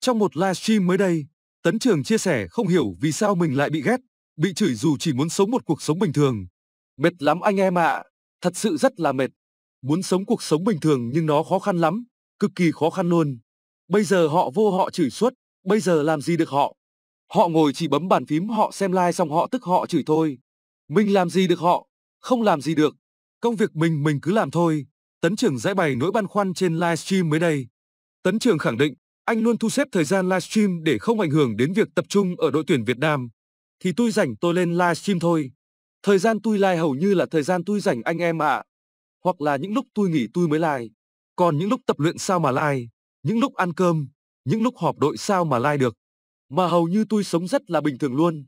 Trong một livestream mới đây, Tấn Trường chia sẻ không hiểu vì sao mình lại bị ghét, bị chửi dù chỉ muốn sống một cuộc sống bình thường. Mệt lắm anh em ạ, à. thật sự rất là mệt. Muốn sống cuộc sống bình thường nhưng nó khó khăn lắm, cực kỳ khó khăn luôn. Bây giờ họ vô họ chửi suốt, bây giờ làm gì được họ. Họ ngồi chỉ bấm bàn phím họ xem like xong họ tức họ chửi thôi. Mình làm gì được họ, không làm gì được. Công việc mình mình cứ làm thôi. Tấn Trường giải bày nỗi băn khoăn trên livestream mới đây. Tấn Trường khẳng định anh luôn thu xếp thời gian livestream để không ảnh hưởng đến việc tập trung ở đội tuyển Việt Nam. Thì tôi rảnh tôi lên livestream thôi. Thời gian tôi live hầu như là thời gian tôi rảnh anh em ạ. À. Hoặc là những lúc tôi nghỉ tôi mới live. Còn những lúc tập luyện sao mà live, những lúc ăn cơm, những lúc họp đội sao mà live được. Mà hầu như tôi sống rất là bình thường luôn.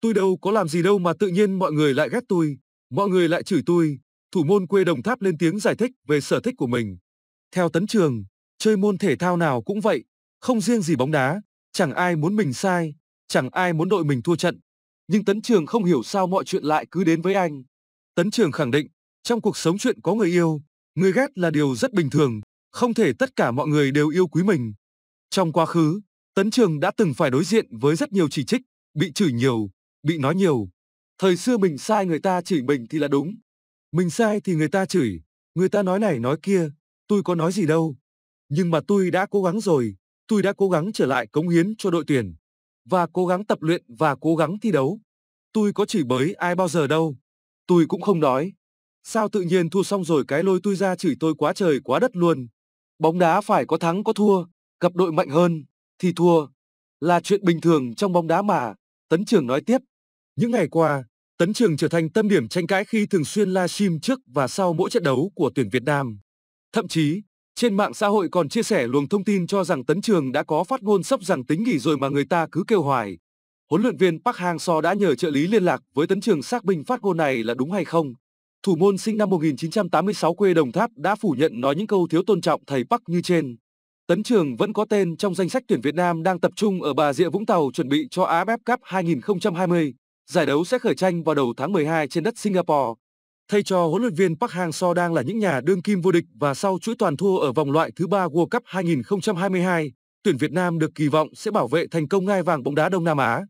Tôi đâu có làm gì đâu mà tự nhiên mọi người lại ghét tôi, mọi người lại chửi tôi. Thủ môn quê Đồng Tháp lên tiếng giải thích về sở thích của mình. Theo Tấn Trường, chơi môn thể thao nào cũng vậy, không riêng gì bóng đá, chẳng ai muốn mình sai, chẳng ai muốn đội mình thua trận. Nhưng Tấn Trường không hiểu sao mọi chuyện lại cứ đến với anh. Tấn Trường khẳng định, trong cuộc sống chuyện có người yêu, người ghét là điều rất bình thường, không thể tất cả mọi người đều yêu quý mình. Trong quá khứ, Tấn Trường đã từng phải đối diện với rất nhiều chỉ trích, bị chửi nhiều, bị nói nhiều. Thời xưa mình sai người ta chửi mình thì là đúng. Mình sai thì người ta chửi, người ta nói này nói kia, tôi có nói gì đâu. Nhưng mà tôi đã cố gắng rồi, tôi đã cố gắng trở lại cống hiến cho đội tuyển và cố gắng tập luyện và cố gắng thi đấu. Tôi có chửi bới ai bao giờ đâu. Tôi cũng không nói. Sao tự nhiên thua xong rồi cái lôi tôi ra chửi tôi quá trời quá đất luôn. Bóng đá phải có thắng có thua, gặp đội mạnh hơn thì thua là chuyện bình thường trong bóng đá mà, Tấn Trường nói tiếp. Những ngày qua, Tấn Trường trở thành tâm điểm tranh cãi khi thường xuyên livestream trước và sau mỗi trận đấu của tuyển Việt Nam. Thậm chí, trên mạng xã hội còn chia sẻ luồng thông tin cho rằng Tấn Trường đã có phát ngôn sắp rằng tính nghỉ rồi mà người ta cứ kêu hoài. Huấn luyện viên Park Hang-seo đã nhờ trợ lý liên lạc với Tấn Trường xác minh phát ngôn này là đúng hay không. Thủ môn sinh năm 1986 quê Đồng Tháp đã phủ nhận nói những câu thiếu tôn trọng thầy Park như trên. Tấn Trường vẫn có tên trong danh sách tuyển Việt Nam đang tập trung ở Bà Rịa Vũng Tàu chuẩn bị cho AFF Cup 2020. Giải đấu sẽ khởi tranh vào đầu tháng 12 trên đất Singapore thay cho huấn luyện viên Park Hang-seo đang là những nhà đương kim vô địch và sau chuỗi toàn thua ở vòng loại thứ ba World Cup 2022, tuyển Việt Nam được kỳ vọng sẽ bảo vệ thành công ngai vàng bóng đá Đông Nam Á.